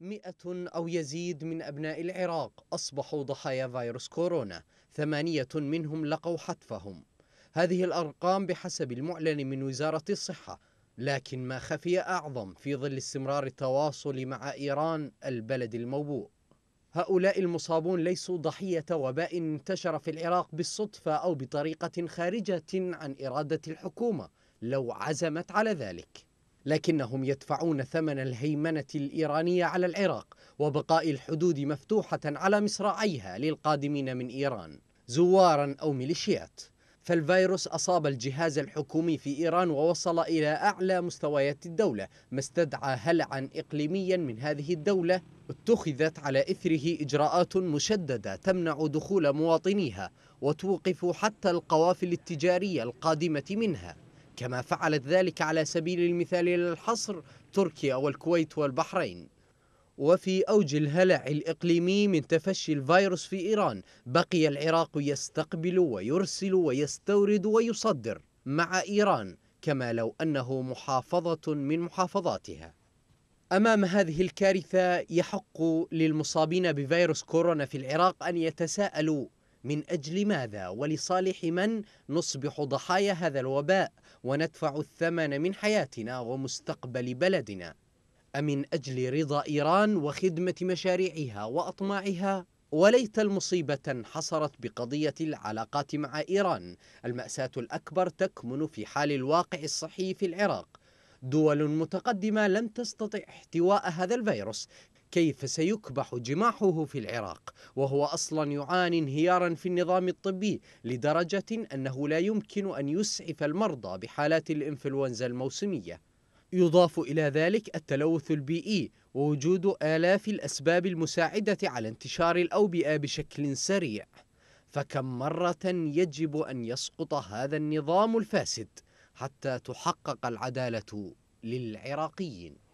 مئة أو يزيد من أبناء العراق أصبحوا ضحايا فيروس كورونا ثمانية منهم لقوا حتفهم هذه الأرقام بحسب المعلن من وزارة الصحة لكن ما خفي أعظم في ظل استمرار التواصل مع إيران البلد الموبوء هؤلاء المصابون ليسوا ضحية وباء انتشر في العراق بالصدفة أو بطريقة خارجة عن إرادة الحكومة لو عزمت على ذلك لكنهم يدفعون ثمن الهيمنة الإيرانية على العراق وبقاء الحدود مفتوحة على مصراعيها للقادمين من إيران زوارا أو ميليشيات فالفيروس أصاب الجهاز الحكومي في إيران ووصل إلى أعلى مستويات الدولة ما استدعى هلعا إقليميا من هذه الدولة اتخذت على إثره إجراءات مشددة تمنع دخول مواطنيها وتوقف حتى القوافل التجارية القادمة منها كما فعلت ذلك على سبيل المثال للحصر تركيا والكويت والبحرين وفي أوج الهلع الإقليمي من تفشي الفيروس في إيران بقي العراق يستقبل ويرسل ويستورد ويصدر مع إيران كما لو أنه محافظة من محافظاتها أمام هذه الكارثة يحق للمصابين بفيروس كورونا في العراق أن يتساءلوا من أجل ماذا ولصالح من نصبح ضحايا هذا الوباء وندفع الثمن من حياتنا ومستقبل بلدنا أمن أجل رضا إيران وخدمة مشاريعها وأطماعها وليت المصيبة حصرت بقضية العلاقات مع إيران المأساة الأكبر تكمن في حال الواقع الصحي في العراق دول متقدمة لم تستطع احتواء هذا الفيروس كيف سيكبح جماحه في العراق وهو اصلا يعاني انهيارا في النظام الطبي لدرجه انه لا يمكن ان يسعف المرضى بحالات الانفلونزا الموسميه يضاف الى ذلك التلوث البيئي ووجود الاف الاسباب المساعده على انتشار الاوبئه بشكل سريع فكم مره يجب ان يسقط هذا النظام الفاسد حتى تحقق العداله للعراقيين